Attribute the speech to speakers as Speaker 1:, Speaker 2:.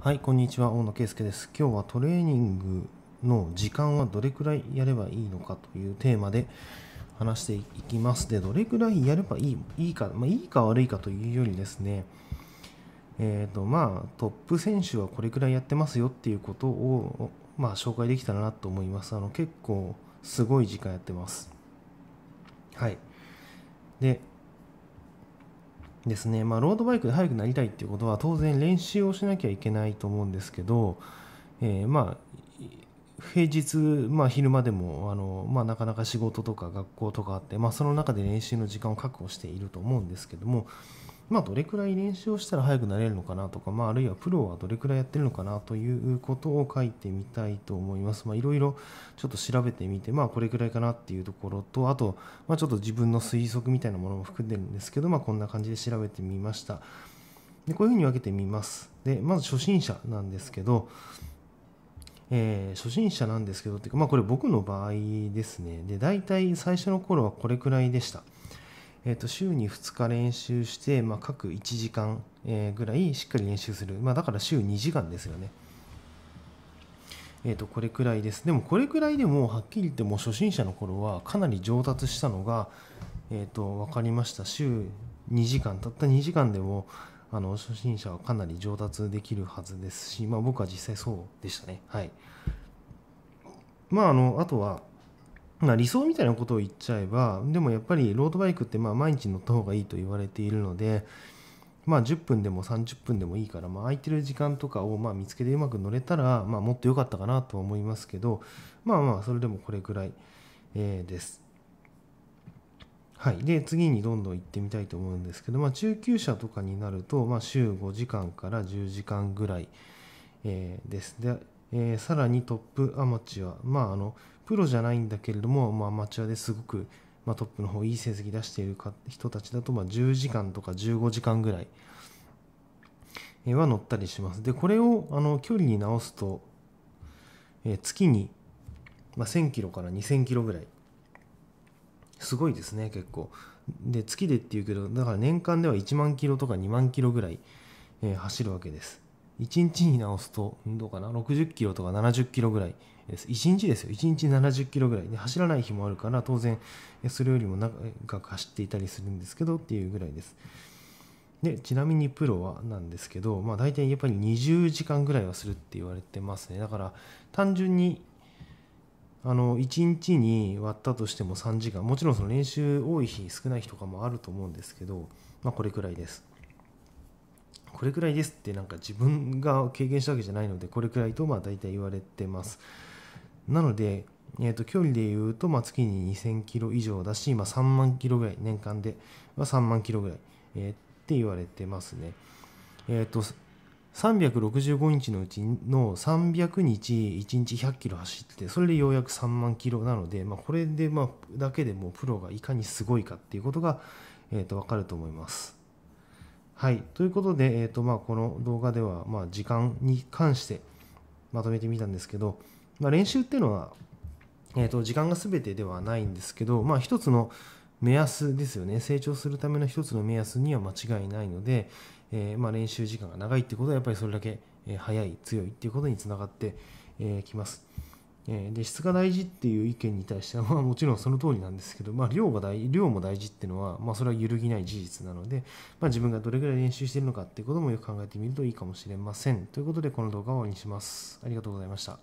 Speaker 1: はい、こんにちは。大野圭介です。今日はトレーニングの時間はどれくらいやればいいのかというテーマで話していきます。で、どれくらいやればいいいいか、まあ、いいか悪いかというよりですね、えっ、ー、と、まあ、トップ選手はこれくらいやってますよっていうことを、まあ、紹介できたらなと思います。あの、結構、すごい時間やってます。はい。で、ですね、まあ、ロードバイクで速くなりたいっていうことは当然練習をしなきゃいけないと思うんですけど、えー、まあ平日、まあ、昼間でもあの、まあ、なかなか仕事とか学校とかあって、まあ、その中で練習の時間を確保していると思うんですけどもまあ、どれくらい練習をしたら速くなれるのかなとか、まあ、あるいはプロはどれくらいやってるのかなということを書いてみたいと思います。まいろいろちょっと調べてみて、まあ、これくらいかなっていうところと、あと、まあ、ちょっと自分の推測みたいなものも含んでるんですけど、まあ、こんな感じで調べてみました。でこういうふうに分けてみます。で、まず初心者なんですけど、えー、初心者なんですけど、っていうか、まあ、これ僕の場合ですね。で、大体最初の頃はこれくらいでした。えー、と週に2日練習して、まあ、各1時間、えぐらいしっかり練習する、まあ、だから週2時間ですよね。えー、とこれくらいですでもこれくらいでもはっきり言っても初心者の頃はかなり上達したのが、えー、と分かりました週2時間たった2時間でもあの初心者はかなり上達できるはずですし、まあ、僕は実際そうでしたねはいまああのあとはまあ、理想みたいなことを言っちゃえばでもやっぱりロードバイクってまあ毎日乗った方がいいと言われているので、まあ、10分でも30分でもいいから、まあ、空いてる時間とかをま見つけてうまく乗れたら、まあ、もっと良かったかなとは思いますけどまあまあそれでもこれぐらい、えー、です。はい、で次にどんどん行ってみたいと思うんですけど、まあ、中級者とかになると、まあ、週5時間から10時間ぐらい、えー、です。で、えー、さらにトップアマチュア、まあ、あのプロじゃないんだけれども、まあ、アマチュアですごく、まあ、トップの方いい成績出している人たちだと、まあ、10時間とか15時間ぐらいは乗ったりします。で、これをあの距離に直すと、えー、月に、まあ、1000キロから2000キロぐらい。すごいですね、結構。で、月でっていうけど、だから年間では1万キロとか2万キロぐらい、えー、走るわけです。1日に直すと、どうかな、60キロとか70キロぐらい。1日ですよ1日70キロぐらいで走らない日もあるから当然それよりも長く走っていたりするんですけどっていうぐらいですでちなみにプロはなんですけど、まあ、大体やっぱり20時間ぐらいはするって言われてますねだから単純にあの1日に割ったとしても3時間もちろんその練習多い日少ない日とかもあると思うんですけど、まあ、これくらいですこれくらいですってなんか自分が経験したわけじゃないのでこれくらいとまあ大体言われてます、なので、えー、と距離で言うと、まあ、月に2000キロ以上だし、まあ、3万キロぐらい、年間では3万キロぐらい、えー、って言われてますね。えっ、ー、と、365日のうちの300日、1日100キロ走って、それでようやく3万キロなので、まあ、これで、まあ、だけでもプロがいかにすごいかっていうことが、えっ、ー、と、わかると思います。はい。ということで、えっ、ー、と、まあ、この動画では、まあ、時間に関してまとめてみたんですけど、まあ、練習っていうのは、えー、と時間が全てではないんですけど、まあ、一つの目安ですよね成長するための一つの目安には間違いないので、えー、まあ、練習時間が長いってことはやっぱりそれだけ早い強いっていうことにつながってきます。で質が大事っていう意見に対しては、まあ、もちろんその通りなんですけど、まあ、量が大量も大事っていうのは、まあ、それは揺るぎない事実なので、まあ、自分がどれぐらい練習してるのかっていうこともよく考えてみるといいかもしれませんということでこの動画は終わりにしますありがとうございました